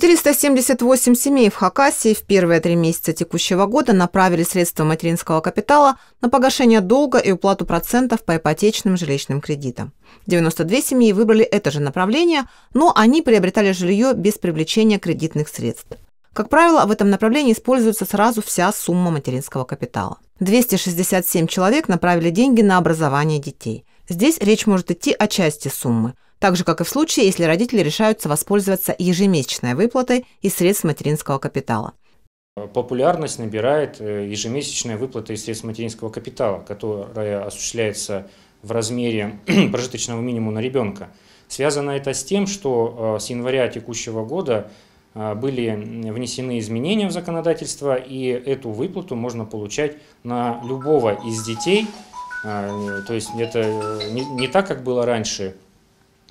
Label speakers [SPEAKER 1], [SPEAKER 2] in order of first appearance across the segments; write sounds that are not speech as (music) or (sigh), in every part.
[SPEAKER 1] 478 семей в Хакасии в первые три месяца текущего года направили средства материнского капитала на погашение долга и уплату процентов по ипотечным жилищным кредитам. 92 семьи выбрали это же направление, но они приобретали жилье без привлечения кредитных средств. Как правило, в этом направлении используется сразу вся сумма материнского капитала. 267 человек направили деньги на образование детей. Здесь речь может идти о части суммы – так же, как и в случае, если родители решаются воспользоваться ежемесячной выплатой из средств материнского капитала.
[SPEAKER 2] Популярность набирает э, ежемесячная выплата из средств материнского капитала, которая осуществляется в размере (clears throat) прожиточного минимума ребенка. Связано это с тем, что э, с января текущего года э, были внесены изменения в законодательство, и эту выплату можно получать на любого из детей, то есть это не, не так, как было раньше,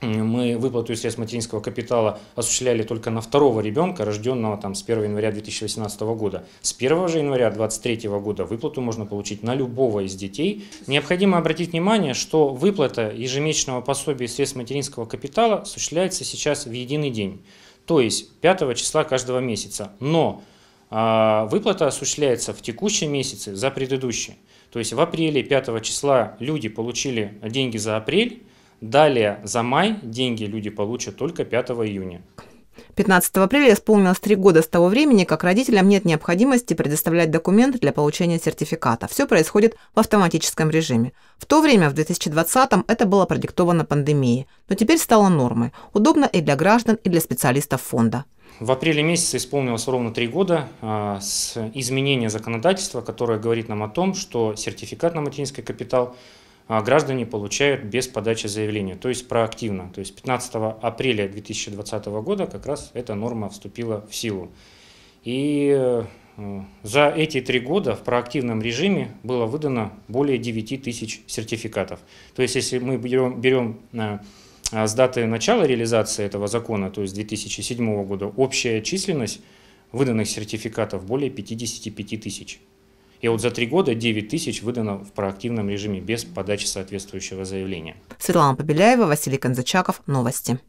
[SPEAKER 2] мы выплату средств материнского капитала осуществляли только на второго ребенка, рожденного там, с 1 января 2018 года. С 1 же января 2023 года выплату можно получить на любого из детей. Необходимо обратить внимание, что выплата ежемесячного пособия средств материнского капитала осуществляется сейчас в единый день, то есть 5 числа каждого месяца. Но а выплата осуществляется в текущем месяце за предыдущий. То есть в апреле 5 числа люди получили деньги за апрель, Далее за май деньги люди получат только 5 июня.
[SPEAKER 1] 15 апреля исполнилось три года с того времени, как родителям нет необходимости предоставлять документы для получения сертификата. Все происходит в автоматическом режиме. В то время, в 2020-м, это было продиктовано пандемией, но теперь стало нормой. Удобно и для граждан, и для специалистов фонда.
[SPEAKER 2] В апреле месяце исполнилось ровно три года а, с изменения законодательства, которое говорит нам о том, что сертификат на материнский капитал – а, граждане получают без подачи заявления, то есть проактивно. То есть 15 апреля 2020 года как раз эта норма вступила в силу. И э, за эти три года в проактивном режиме было выдано более 9 тысяч сертификатов. То есть если мы берем, берем э, а, с даты начала реализации этого закона, то есть 2007 года, общая численность выданных сертификатов более 55 тысяч. И вот за три года 9 тысяч выдано в проактивном режиме без подачи соответствующего заявления.
[SPEAKER 1] Светлана Побеляева, Василий Конзачаков. Новости.